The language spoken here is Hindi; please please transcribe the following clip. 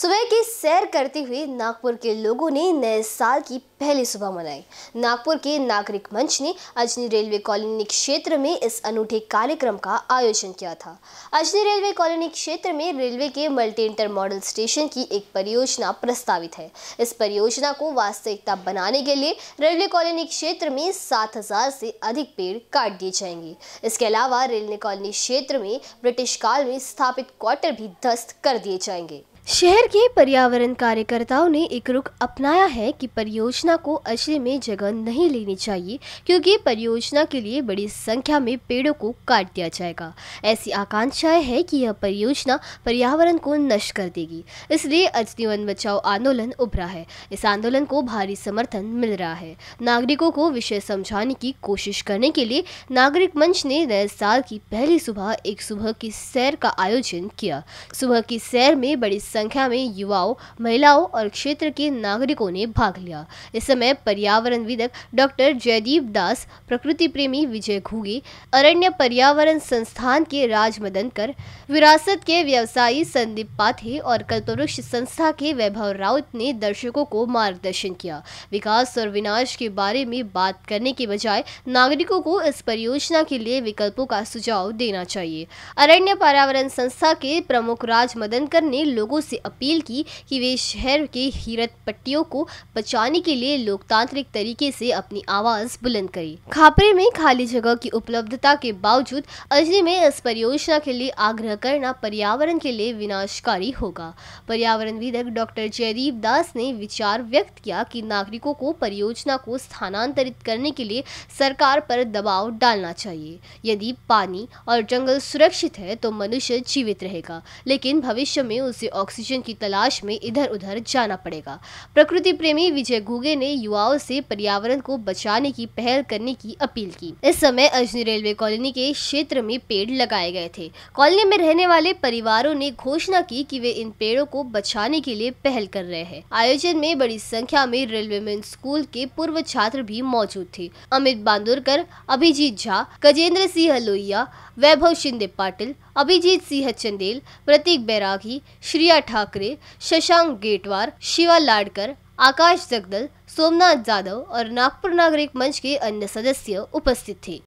सुबह की सैर करते हुए नागपुर के लोगों ने नए साल की पहली सुबह मनाई नागपुर के नागरिक मंच ने अजनी रेलवे कॉलोनी क्षेत्र में इस अनूठे कार्यक्रम का आयोजन किया था अजनी रेलवे कॉलोनी क्षेत्र में रेलवे के मल्टी इंटर मॉडल स्टेशन की एक परियोजना प्रस्तावित है इस परियोजना को वास्तविकता बनाने के लिए रेलवे कॉलोनी क्षेत्र में सात से अधिक पेड़ काट दिए जाएंगे इसके अलावा रेलवे कॉलोनी क्षेत्र में ब्रिटिश काल में स्थापित क्वार्टर भी ध्वस्त कर दिए जाएंगे शहर के पर्यावरण कार्यकर्ताओं ने एक रुख अपनाया है कि परियोजना को अशरे में जगह नहीं लेनी चाहिए क्योंकि परियोजना के लिए बड़ी संख्या में पेड़ों को काट दिया जाएगा ऐसी आकांक्षाएं है कि यह परियोजना पर्यावरण को नष्ट कर देगी इसलिए अजनी वन बचाओ आंदोलन उभरा है इस आंदोलन को भारी समर्थन मिल रहा है नागरिकों को विषय समझाने की कोशिश करने के लिए नागरिक मंच ने नए साल की पहली सुबह एक सुबह की सैर का आयोजन किया सुबह की सैर में बड़ी संख्या में युवाओं महिलाओं और क्षेत्र के नागरिकों ने भाग लिया इस समय पर्यावरण विदक डॉक्टर जयदीप दास प्रकृति प्रेमी विजय घूगे अरण्य पर्यावरण संस्थान के राज मदनकर विरासत के व्यवसायी संदीप पाथे और कल्पवृक्ष संस्था के वैभव राउत ने दर्शकों को मार्गदर्शन किया विकास और विनाश के बारे में बात करने के बजाय नागरिकों को इस परियोजना के लिए विकल्पों का सुझाव देना चाहिए अरण्य पर्यावरण संस्था के प्रमुख राज मदनकर ने लोगों से अपील की कि वे शहर के हीरत पट्टियों को बचाने के लिए लोकतांत्रिक तरीके से अपनी आवाज़ बुलंद करें खापरे में खाली जगह की उपलब्धता के बावजूद अजनी में इस परियोजना के लिए आग्रह करना पर्यावरण के लिए विनाशकारी होगा पर्यावरण विधक डॉक्टर जयदीप दास ने विचार व्यक्त किया कि नागरिकों को परियोजना को स्थानांतरित करने के लिए सरकार पर दबाव डालना चाहिए यदि पानी और जंगल सुरक्षित है तो मनुष्य जीवित रहेगा लेकिन भविष्य में उसे ऑक्सीजन ऑक्सीजन की तलाश में इधर उधर जाना पड़ेगा प्रकृति प्रेमी विजय घुगे ने युवाओं से पर्यावरण को बचाने की पहल करने की अपील की इस समय अजनी रेलवे कॉलोनी के क्षेत्र में पेड़ लगाए गए थे कॉलोनी में रहने वाले परिवारों ने घोषणा की कि वे इन पेड़ों को बचाने के लिए पहल कर रहे हैं आयोजन में बड़ी संख्या में रेलवे मेन स्कूल के पूर्व छात्र भी मौजूद थे अमित बांदुरकर अभिजीत झा गजेंद्र सिंह लोहिया वैभव शिंदे पाटिल अभिजीत सिंह चंदेल प्रतीक बैरागी श्रिया ठाकरे शशांक गेटवार शिवा लाडकर आकाश जगदल सोमनाथ जाधव और नागपुर नागरिक मंच के अन्य सदस्य उपस्थित थे